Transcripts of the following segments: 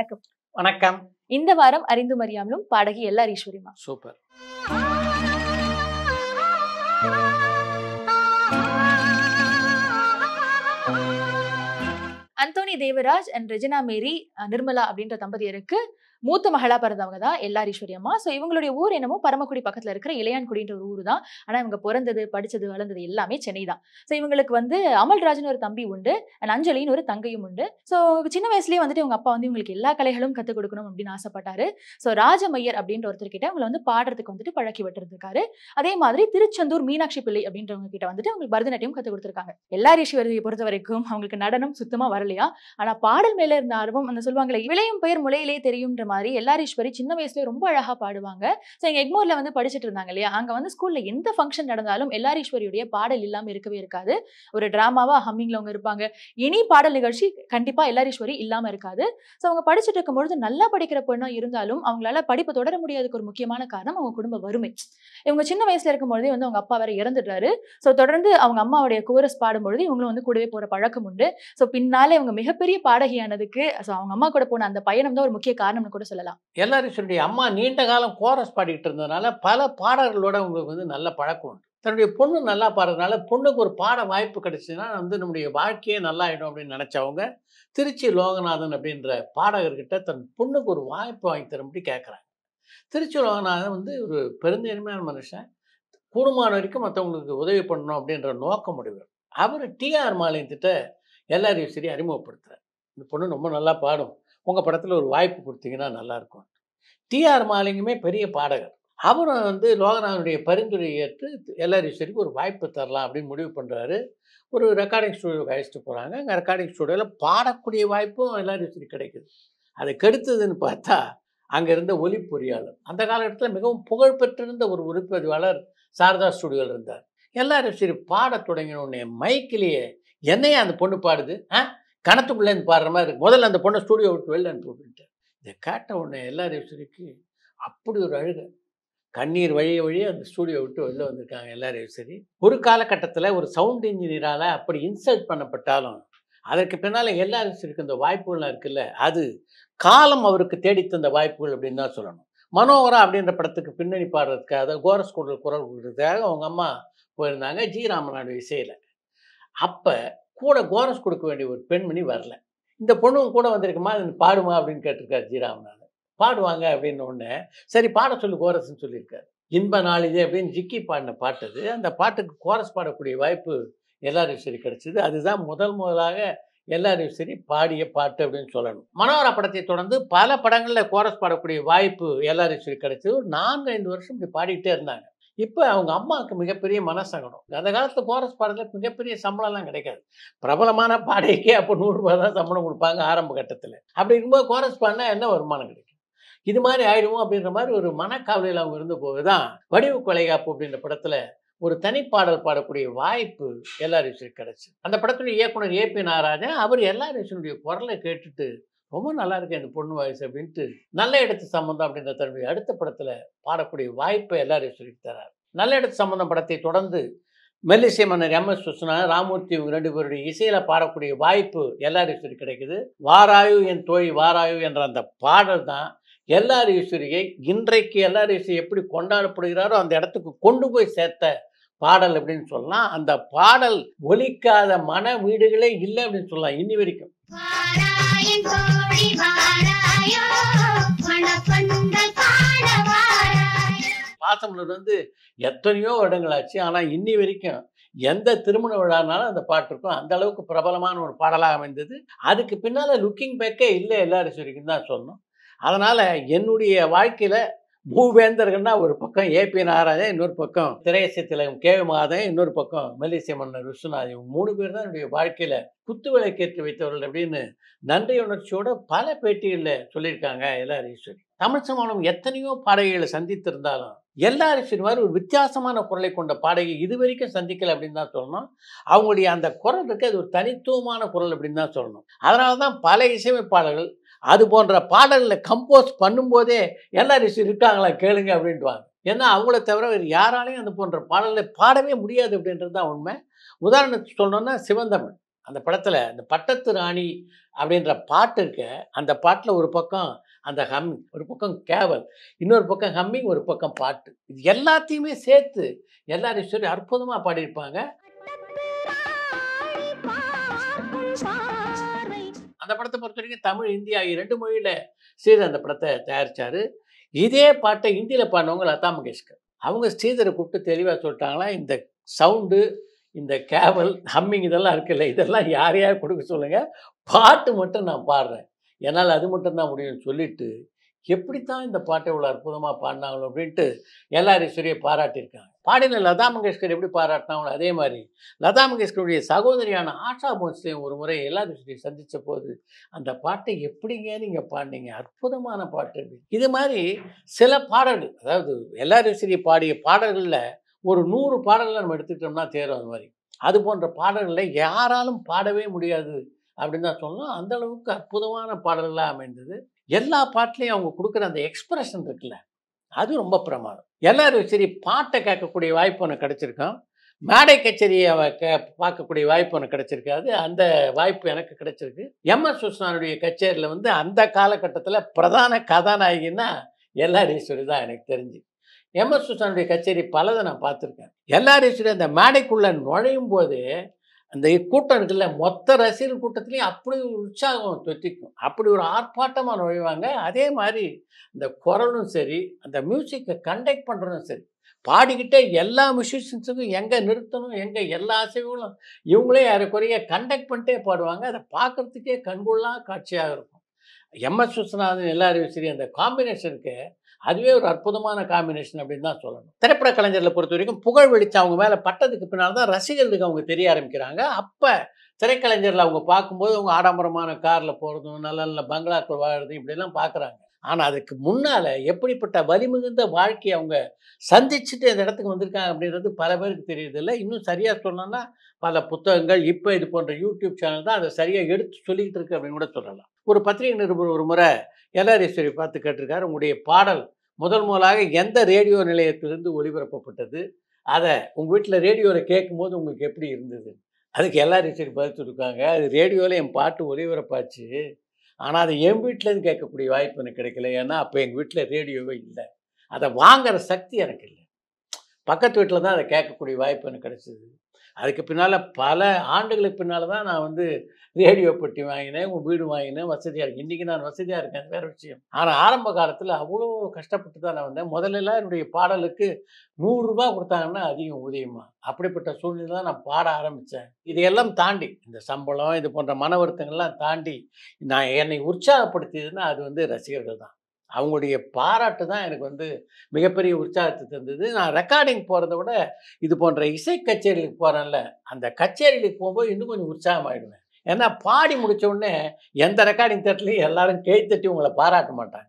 வணக்கம் வணக்கம் இந்த வாரம் அறிந்து மறியாமலும் பாடகி எல்லார் ஈஸ்வரிமா சூப்பர் அஸ்வினி தேவராஜ் அண்ட் ரெஜினா மேரி நிர்மலா அப்படின்ற தம்பதியருக்கு மூத்த மகளா பிறந்தவங்க தான் எல்லாரீஸ்வரி அம்மா ஸோ இவங்களுடைய ஊர் என்னமோ பரமக்குடி பக்கத்தில் இருக்கிற இளையான்குடின்ற ஒரு ஊர் தான் ஆனால் இவங்க பிறந்தது படித்தது வளர்ந்தது எல்லாமே சென்னை தான் ஸோ இவங்களுக்கு வந்து அமல்ராஜ்னு ஒரு தம்பி உண்டு அண்ட் அஞ்சலின்னு ஒரு தங்கையும் உண்டு ஸோ சின்ன வயசுலேயே வந்துட்டு இவங்க அப்பா வந்து இவங்களுக்கு எல்லா கலைகளும் கற்றுக் கொடுக்கணும் அப்படின்னு ஆசைப்பட்டாரு ஸோ ராஜமையர் அப்படின்ற ஒருத்தர்கிட்ட அவங்களை வந்து பாடுறதுக்கு வந்துட்டு பழக்கி விட்டுருந்துருக்காரு அதே மாதிரி திருச்செந்தூர் மீனாட்சி பிள்ளை அப்படின்றவங்க கிட்ட வந்துட்டு அவங்களுக்கு பரதநாட்டியம் கற்றுக் கொடுத்துருக்காங்க எல்லாரீஸ்வரியை பொறுத்த வரைக்கும் அவங்களுக்கு நடனம் சுத்தமாக வரலையா ஆனா பாடல் மேல இருந்த ஆர்வம் அந்த சொல்லுவாங்களே இளையும் பெயர் முலையிலே தெரியுன்ற மாதிரி எல்லாரீஸ்வரி சின்ன வயசுலேயே ரொம்ப அழகா பாடுவாங்க எங்க எக்மோர்ல வந்து படிச்சுட்டு இருந்தாங்க இல்லையா அங்க வந்து ஸ்கூல்ல எந்த ஃபங்க்ஷன் நடந்தாலும் எல்லாரீஸ்வரியுடைய பாடல் இல்லாம இருக்கவே இருக்காது ஒரு டிராமாவா ஹம்மிங்ல அவங்க இருப்பாங்க இனி பாடல் நிகழ்ச்சி கண்டிப்பா எல்லாரீஸ்வரி இல்லாம இருக்காது சோ அவங்க படிச்சுட்டு இருக்கும்பொழுது நல்லா படிக்கிற பொண்ணா இருந்தாலும் அவங்களால படிப்பு தொடர முடியாதுக்கு ஒரு முக்கியமான காரணம் அவங்க குடும்ப வறுமை இவங்க சின்ன வயசுல இருக்கும்பொழுதே வந்து அவங்க அப்பா வேற இறந்துடுறாரு ஸோ தொடர்ந்து அவங்க அம்மாவுடைய கோரஸ் பாடும்பொழுது இவங்களும் வந்து கூடவே போற பழக்கம் உண்டு ஸோ பின்னாலே இவங்க மிக மிகப்பெரிய பாடகியானதுக்கு ஸோ அவங்க அம்மா கூட போன அந்த பயணம் தான் ஒரு முக்கிய காரணம்னு கூட சொல்லலாம் எல்லாரும் சொல்லுடைய அம்மா நீண்ட காலம் கோரஸ் பாடிக்கிட்டு இருந்ததுனால பல பாடல்களோட உங்களுக்கு வந்து நல்ல பழக்கம் உண்டு தன்னுடைய பொண்ணு நல்லா பாடுறதுனால பொண்ணுக்கு ஒரு பாட வாய்ப்பு கிடைச்சதுன்னா வந்து நம்முடைய வாழ்க்கையே நல்லா ஆகிடும் அப்படின்னு நினச்சவங்க திருச்சி லோகநாதன் அப்படின்ற பாடகர்கிட்ட தன் பொண்ணுக்கு ஒரு வாய்ப்பு வாங்கி தரும்படி கேட்குறாங்க திருச்சி லோகநாதன் வந்து ஒரு பெருந்தன்மையான மனுஷன் கூடுமான வரைக்கும் மற்றவங்களுக்கு உதவி பண்ணணும் அப்படின்ற நோக்கம் முடிவு அவர் டிஆர் மாலையத்திட்ட எல்லாரையும் சரி அறிமுகப்படுத்துகிறார் இந்த பொண்ணு ரொம்ப நல்லா பாடும் உங்கள் படத்தில் ஒரு வாய்ப்பு கொடுத்தீங்கன்னா நல்லாயிருக்கும் டிஆர் மாலிங்குமே பெரிய பாடகர் அவரும் வந்து லோகநாதனுடைய பரிந்துரை ஏற்று எல்லாரையும் சரி ஒரு வாய்ப்பு தரலாம் அப்படின்னு முடிவு பண்ணுறாரு ஒரு ரெக்கார்டிங் ஸ்டூடியோக்கு அழைச்சிட்டு போகிறாங்க அங்கே ரெக்கார்டிங் ஸ்டூடியோவில் பாடக்கூடிய வாய்ப்பும் எல்ஆர் சரி கிடைக்குது அதை கெடுத்ததுன்னு பார்த்தா அங்கே இருந்த ஒலி பொறியாளர் அந்த காலகட்டத்தில் மிகவும் புகழ்பெற்றிருந்த ஒரு உறுப்பதிவாளர் சாரதா ஸ்டுடியோவில் இருந்தார் எல்ஆர் சரி பாடத் தொடங்கினோடனே மைக்கிலேயே என்னையே அந்த பொண்ணு பாடுது ஆ கணத்துக்குள்ளேருந்து பாடுற மாதிரி இருக்குது முதல்ல அந்த பொண்ணை ஸ்டூடியோ விட்டு வெளில அனுப்பி இதை கேட்ட உடனே எல்லா ரேசரிக்கு அப்படி ஒரு அழுகை கண்ணீர் வழிய வழிய அந்த ஸ்டூடியோ விட்டு வெளில வந்திருக்காங்க எல்லாரையும் சரி ஒரு காலகட்டத்தில் ஒரு சவுண்ட் இன்ஜினியரால் அப்படி இன்சல்ட் பண்ணப்பட்டாலும் அதற்கு பின்னால் எல்லாரும் இருக்கு இந்த வாய்ப்புகள்லாம் இருக்குல்ல அது காலம் அவருக்கு தேடித்தந்த வாய்ப்புகள் அப்படின்னு தான் சொல்லணும் மனோகரா அப்படின்ற படத்துக்கு பின்னணி பாடுறதுக்காக கோரஸ் கோரஸ்கூடல் குரல் கொடுக்கறதுக்காக அவங்க அம்மா போயிருந்தாங்க ஜி ராமநாடு இசையில் அப்போ கூட கோரஸ் கொடுக்க வேண்டிய ஒரு பெண்மணி வரல இந்த பொண்ணும் கூட வந்திருக்குமா பாடுமா அப்படின்னு கேட்டிருக்காரு ஜிராமநாதன் பாடுவாங்க அப்படின்னு ஒன்று சரி பாட சொல்லு கோரஸ்ன்னு சொல்லியிருக்காரு இன்ப நாளிதே அப்படின்னு ஜிக்கி பாடின பாட்டு அது அந்த பாட்டுக்கு கோரஸ் பாடக்கூடிய வாய்ப்பு எல்லாரையும் சரி கிடச்சிது அதுதான் முதல் முதலாக எல்லாரையும் சரி பாடிய பாட்டு அப்படின்னு சொல்லணும் மனோரா படத்தை தொடர்ந்து பல படங்களில் கோரஸ் பாடக்கூடிய வாய்ப்பு எல்லாரையும் சரி கிடச்சிது ஒரு நான்கு ஐந்து வருஷம் இப்படி பாடிக்கிட்டே இருந்தாங்க இப்போ அவங்க அம்மாவுக்கு மிகப்பெரிய மனசங்கடம் அந்த காலத்தில் கோரஸ் பாடத்தில் மிகப்பெரிய சம்பளம்லாம் கிடைக்காது பிரபலமான பாடைக்கே அப்போ நூறுரூபா தான் சம்பளம் கொடுப்பாங்க ஆரம்ப கட்டத்தில் அப்படி இருக்கும்போது கோரஸ் பாடினா என்ன வருமானம் கிடைக்கும் இது மாதிரி ஆயிடுவோம் அப்படின்ற மாதிரி ஒரு மனக்காவலையில் அவங்க இருந்த போது தான் வடிவு கொலைகாப்பு அப்படின்ற படத்தில் ஒரு தனிப்பாடல் பாடக்கூடிய வாய்ப்பு எல்லாரிசனுக்கு கிடைச்சி அந்த படத்துடைய இயக்குனர் ஏ பி நாராஜன் அவர் எல்லாரிசனுடைய குரலை கேட்டுட்டு ரொம்ப நல்லா இருக்கு அந்த பொண்ணு வயசு அப்படின்ட்டு நல்ல இடத்து சம்பந்தம் அப்படின்ற தன்மை அடுத்த படத்தில் பாடக்கூடிய வாய்ப்பை எல்லாரையும் சொல்லிட்டு தரார் நல்ல இடத்து சம்பந்தம் படத்தை தொடர்ந்து மெல்லிசை மன்னர் எம் எஸ் சுஷ்ணா ராமூர்த்தி இவங்க ரெண்டு பேருடைய இசையில் பாடக்கூடிய வாய்ப்பு சொல்லி கிடைக்குது வாராயு என் தோய் வாராயு என்ற அந்த பாடல் தான் எல்லாரீஸ்வரியை இன்றைக்கு எல்லாரீஸ்வரி எப்படி கொண்டாடப்படுகிறாரோ அந்த இடத்துக்கு கொண்டு போய் சேர்த்த பாடல் அப்படின்னு சொல்லலாம் அந்த பாடல் ஒலிக்காத மன வீடுகளே இல்லை அப்படின்னு சொல்லலாம் இனி வரைக்கும் பாசமலர் வந்து எத்தனையோ இடங்களாச்சு ஆனால் இன்னி வரைக்கும் எந்த திருமண விழானாலும் அந்த பாட்டு இருக்கும் அந்த அளவுக்கு பிரபலமான ஒரு பாடலாக அமைந்தது அதுக்கு பின்னால் லுக்கிங் பேக்கே இல்லை எல்லாரும் சொல்லிக்குன்னு தான் சொல்லணும் அதனால் என்னுடைய வாழ்க்கையில் மூவேந்தர்கள்னா ஒரு பக்கம் ஏபி நாராயணன் இன்னொரு பக்கம் திரையசை திலகம் கே மாதன் இன்னொரு பக்கம் மலேசிய மன்னர் விஸ்வநாதன் இவங்க மூணு பேர் தான் என்னுடைய வாழ்க்கையில் குத்து விளக்கேற்றி வைத்தவர்கள் அப்படின்னு நன்றி உணர்ச்சியோட பல பேட்டிகளில் சொல்லியிருக்காங்க எல்லா ஈஸ்வரி தமிழ் சமானம் எத்தனையோ பாடகைகளை சந்தித்திருந்தாலும் எல்லா ஈஸ்வரி மாதிரி ஒரு வித்தியாசமான குரலை கொண்ட பாடகை இது வரைக்கும் சந்திக்கலை அப்படின்னு தான் சொல்லணும் அவங்களுடைய அந்த குரல் இருக்கு அது ஒரு தனித்துவமான குரல் அப்படின்னு தான் சொல்லணும் அதனால தான் பல இசையமைப்பாளர்கள் அது போன்ற பாடலில் கம்போஸ் பண்ணும்போதே என்ஆர்எஸ் இருக்காங்களா கேளுங்க அப்படின்ட்டுவாங்க ஏன்னா அவங்கள தவிர வேறு யாராலையும் அது போன்ற பாடலில் பாடவே முடியாது அப்படின்றது தான் உண்மை உதாரணத்துக்கு சொல்லணுன்னா சிவந்தமிழ் அந்த படத்தில் அந்த பட்டத்து ராணி அப்படின்ற பாட்டு இருக்க அந்த பாட்டில் ஒரு பக்கம் அந்த ஹம்மிங் ஒரு பக்கம் கேவல் இன்னொரு பக்கம் ஹம்மிங் ஒரு பக்கம் பாட்டு இது எல்லாத்தையுமே சேர்த்து எல்லாரையும் சொல்லி அற்புதமாக பாடியிருப்பாங்க அந்த படத்தை பொறுத்த வரைக்கும் தமிழ் இந்தியா ரெண்டு மொழியில் ஸ்ரீதர் அந்த படத்தை தயாரித்தார் இதே பாட்டை ஹிந்தியில் பாடினவங்க லதா மங்கேஷ்கர் அவங்க ஸ்ரீதரை கூப்பிட்டு தெளிவாக சொல்லிட்டாங்களா இந்த சவுண்டு இந்த கேவல் ஹம்மிங் இதெல்லாம் இருக்குல்ல இதெல்லாம் யார் யார் கொடுக்க சொல்லுங்கள் பாட்டு மட்டும் நான் பாடுறேன் என்னால் அது மட்டும்தான் முடியும்னு சொல்லிவிட்டு எப்படித்தான் இந்த பாட்டை இவ்வளோ அற்புதமாக பாடினாங்களோ அப்படின்ட்டு எல்லாரீஸ்வரியை பாராட்டியிருக்காங்க பாடின லதா மங்கேஷ்கர் எப்படி பாராட்டினாங்களோ அதே மாதிரி லதா மங்கேஷ்கருடைய சகோதரியான ஆஷா போன்ஸ்லையும் ஒரு முறை எல்லாரீஸ்வரியை சந்தித்த போது அந்த பாட்டை எப்படிங்க நீங்கள் பாடினீங்க அற்புதமான பாட்டு இது மாதிரி சில பாடல்கள் அதாவது சரி பாடிய பாடல்களில் ஒரு நூறு பாடல்கள் நம்ம எடுத்துக்கிட்டோம்னா தேரும் அது மாதிரி அது போன்ற பாடல்களை யாராலும் பாடவே முடியாது அப்படின்னு தான் சொல்லணும் அந்தளவுக்கு அற்புதமான பாடல்களாக அமைந்தது எல்லா பாட்டிலையும் அவங்க கொடுக்குற அந்த எக்ஸ்பிரஷன் இருக்குல்ல அது ரொம்ப பிரமாதம் எல்லோரும் சரி பாட்டை கேட்கக்கூடிய வாய்ப்பு ஒன்று கிடச்சிருக்கோம் மேடை கச்சேரியை கே பார்க்கக்கூடிய வாய்ப்பு ஒன்று கிடச்சிருக்காது அந்த வாய்ப்பு எனக்கு கிடச்சிருக்கு எம் எஸ் சுஷ்ணானுடைய கச்சேரியில் வந்து அந்த காலகட்டத்தில் பிரதான கதாநாயகின்னா எல்லாரீஸ்வரி தான் எனக்கு தெரிஞ்சு எம் எஸ் சுஷ்ணானுடைய கச்சேரி பலதை நான் பார்த்துருக்கேன் எல்லாரீஸ்வரி அந்த மேடைக்குள்ளே நுழையும் போது அந்த கூட்டம் இருக்குல்ல மொத்த ரசிகர் கூட்டத்துலேயும் அப்படி ஒரு உற்சாகம் தொத்திக்கும் அப்படி ஒரு ஆர்ப்பாட்டமாக நுழைவாங்க அதே மாதிரி அந்த குரலும் சரி அந்த மியூசிக்கை கண்டக்ட் பண்ணுறதும் சரி பாடிக்கிட்டே எல்லா மியூசிஷியன்ஸுக்கும் எங்கே நிறுத்தணும் எங்கே எல்லா அசைவுகளும் இவங்களே யாருக்குறைய கண்டக்ட் பண்ணிட்டே பாடுவாங்க அதை பார்க்குறதுக்கே கண்கொள்ளா காட்சியாக இருக்கும் எம்எஸ் விஸ்வநாதன் எல்லாரும் சரி அந்த காம்பினேஷனுக்கு அதுவே ஒரு அற்புதமான காம்பினேஷன் அப்படின்னு தான் சொல்லணும் திரைப்பட கலைஞர்களை பொறுத்த வரைக்கும் புகழ் வெளிச்சு அவங்க மேலே பட்டதுக்கு பின்னால் தான் ரசிகர்களுக்கு அவங்க தெரிய ஆரம்பிக்கிறாங்க அப்போ திரைக்கலைஞரில் அவங்க பார்க்கும்போது அவங்க ஆடம்பரமான காரில் போகிறதும் நல்ல நல்ல பங்களாக்கள் வாழறது இப்படிலாம் பார்க்குறாங்க ஆனால் அதுக்கு முன்னால் எப்படிப்பட்ட வலிமிகுந்த வாழ்க்கையை அவங்க சந்திச்சுட்டு இந்த இடத்துக்கு வந்திருக்காங்க அப்படின்றது பல பேருக்கு தெரியறதில்ல இன்னும் சரியாக சொல்லணும்னா பல புத்தகங்கள் இப்போ இது போன்ற யூடியூப் சேனல் தான் அதை சரியாக எடுத்து சொல்லிக்கிட்டு இருக்கு அப்படின்னு கூட சொல்லலாம் ஒரு பத்திரிகை நிருபர் ஒரு முறை எல்ஆரேஸ்வரி பார்த்து கேட்டிருக்காரு உங்களுடைய பாடல் முதல் முதலாக எந்த ரேடியோ நிலையத்திலிருந்து ஒளிபரப்பப்பட்டது அதை உங்கள் வீட்டில் ரேடியோவில் கேட்கும்போது உங்களுக்கு எப்படி இருந்தது அதுக்கு எல்ஆரேஸ்வரி பதில் சொல்லியிருக்காங்க அது ரேடியோவில் என் பாட்டு ஒளிபரப்பாச்சு ஆனால் அதை என் வீட்டிலேருந்து கேட்கக்கூடிய வாய்ப்பு எனக்கு கிடைக்கல ஏன்னா அப்போ எங்கள் வீட்டில் ரேடியோவே இல்லை அதை வாங்குகிற சக்தி எனக்கு இல்லை பக்கத்து வீட்டில் தான் அதை கேட்கக்கூடிய வாய்ப்பு எனக்கு கிடைச்சிது அதுக்கு பின்னால் பல ஆண்டுகளுக்கு பின்னால் தான் நான் வந்து ரேடியோ பெட்டி வாங்கினேன் உங்கள் வீடு வாங்கினேன் வசதியாக இருக்கு இன்றைக்கி நான் வசதியாக இருக்கேன் வேறு விஷயம் ஆனால் ஆரம்ப காலத்தில் அவ்வளோ கஷ்டப்பட்டு தான் நான் வந்தேன் முதல்லலாம் என்னுடைய பாடலுக்கு நூறுரூபா கொடுத்தாங்கன்னா அதிகம் ஊதியமாக அப்படிப்பட்ட சூழ்நிலை தான் நான் பாட ஆரம்பித்தேன் இதையெல்லாம் தாண்டி இந்த சம்பளம் இது போன்ற மன வருத்தங்கள்லாம் தாண்டி நான் என்னை உற்சாகப்படுத்தியதுன்னா அது வந்து ரசிகர்கள் தான் அவங்களுடைய பாராட்டு தான் எனக்கு வந்து மிகப்பெரிய உற்சாகத்தை தந்தது நான் ரெக்கார்டிங் போகிறத விட இது போன்ற இசை கச்சேரிகளுக்கு போகிறேன்ல அந்த கச்சேரிகளுக்கு போகும்போது இன்னும் கொஞ்சம் உற்சாகமாயிடுவேன் ஏன்னா பாடி முடித்த உடனே எந்த ரெக்கார்டிங் தேட்டர்லையும் எல்லாரும் கை தட்டி உங்களை பாராட்ட மாட்டாங்க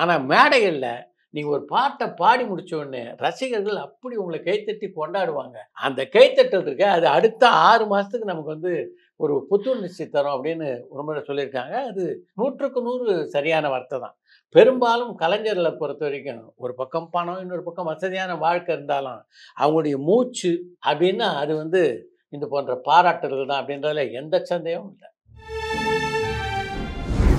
ஆனால் மேடைகளில் நீங்கள் ஒரு பாட்டை பாடி முடிச்ச உடனே ரசிகர்கள் அப்படி உங்களை கைத்தட்டி கொண்டாடுவாங்க அந்த கைத்தட்டல் இருக்க அது அடுத்த ஆறு மாதத்துக்கு நமக்கு வந்து ஒரு புத்துணர்ச்சி தரும் அப்படின்னு ரொம்ப சொல்லியிருக்காங்க அது நூற்றுக்கு நூறு சரியான வார்த்தை தான் பெரும்பாலும் கலைஞர்களை பொறுத்த வரைக்கும் ஒரு பக்கம் பணம் இன்னொரு பக்கம் வசதியான வாழ்க்கை இருந்தாலும் அவங்களுடைய மூச்சு அப்படின்னா அது வந்து இந்த போன்ற பாராட்டுகள் தான் அப்படின்றதுல எந்த சந்தேகமும் இல்லை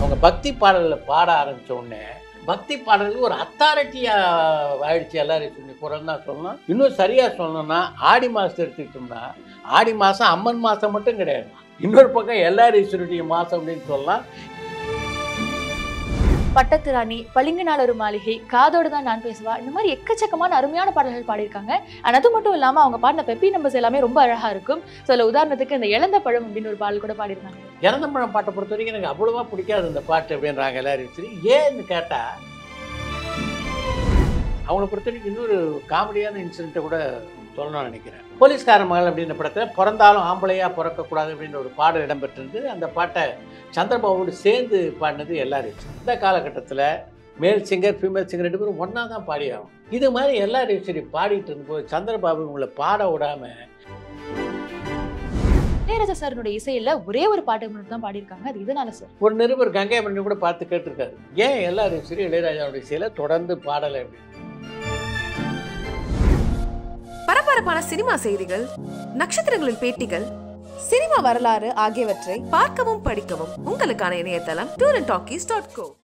அவங்க பக்தி பாடலில் பாட ஆரம்பித்த உடனே பக்தி பாடல்கள் ஒரு அத்தாரிட்டியாக ஆயிடுச்சு எல்லாரும் சொல்லி குரல் தான் சொல்லணும் இன்னும் சரியாக சொல்லணும்னா ஆடி மாதத்தை எடுத்துக்கிட்டோம்னா ஆடி மாதம் அம்மன் மாதம் மட்டும் கிடையாது இன்னொரு பக்கம் எல்லா ஈஸ்வருடைய மாதம் அப்படின்னு சொல்லலாம் பட்டத்து பட்டத்திராணி பளிங்குநாளொரு மாளிகை காதோடு தான் நான் பேசுவா இந்த மாதிரி எக்கச்சக்கமான அருமையான பாடல்கள் பாடியிருக்காங்க ஆனால் அது மட்டும் இல்லாமல் அவங்க பாடின பெப்பி நம்பர்ஸ் எல்லாமே ரொம்ப அழகாக இருக்கும் ஸோ அதில் உதாரணத்துக்கு இந்த இழந்த பழம் அப்படின்னு ஒரு பாடல் கூட பாடிருக்காங்க இறந்த பழம் பாட்டை பொறுத்த வரைக்கும் எனக்கு அவ்வளோவா பிடிக்காது இந்த பாட்டு அப்படின்றாங்க எல்லாரும் சரி ஏன்னு கேட்டால் அவங்களை பொறுத்த வரைக்கும் இன்னொரு காமெடியான இன்சிடென்ட்டை கூட சொல்லணும்னு நினைக்கிறேன் போலீஸ்கார மகள் அப்படின்ற படத்தில் பிறந்தாலும் ஆம்பளையாக பிறக்கக்கூடாது அப்படின்ற ஒரு பாடல் இடம்பெற்றிருந்து அந்த பாட்டை சந்திரபாபோடு சேர்ந்து பாடினது எல்லாரும் இந்த காலகட்டத்தில் மேல் சிங்கர் ஃபீமேல் சிங்கர் ரெண்டு பேரும் ஒன்றா தான் பாடி ஆகும் இது மாதிரி எல்லா ரீச்சரி பாடிட்டு இருந்தபோது சந்திரபாபு உங்களை பாட விடாமல் இளையராஜா சாருடைய இசையில் ஒரே ஒரு பாட்டு மட்டும் தான் பாடியிருக்காங்க அது இதனால சார் ஒரு நிருபர் கங்கை மன்னி கூட பார்த்து கேட்டிருக்காரு ஏன் எல்லாரும் சரி இளையராஜாவுடைய இசையில தொடர்ந்து பாடலை அப்படின்னு பரபரப்பான சினிமா செய்திகள் நட்சத்திரங்களின் பேட்டிகள் சினிமா வரலாறு ஆகியவற்றை பார்க்கவும் படிக்கவும் உங்களுக்கான இணையதளம் tour and talkies dot go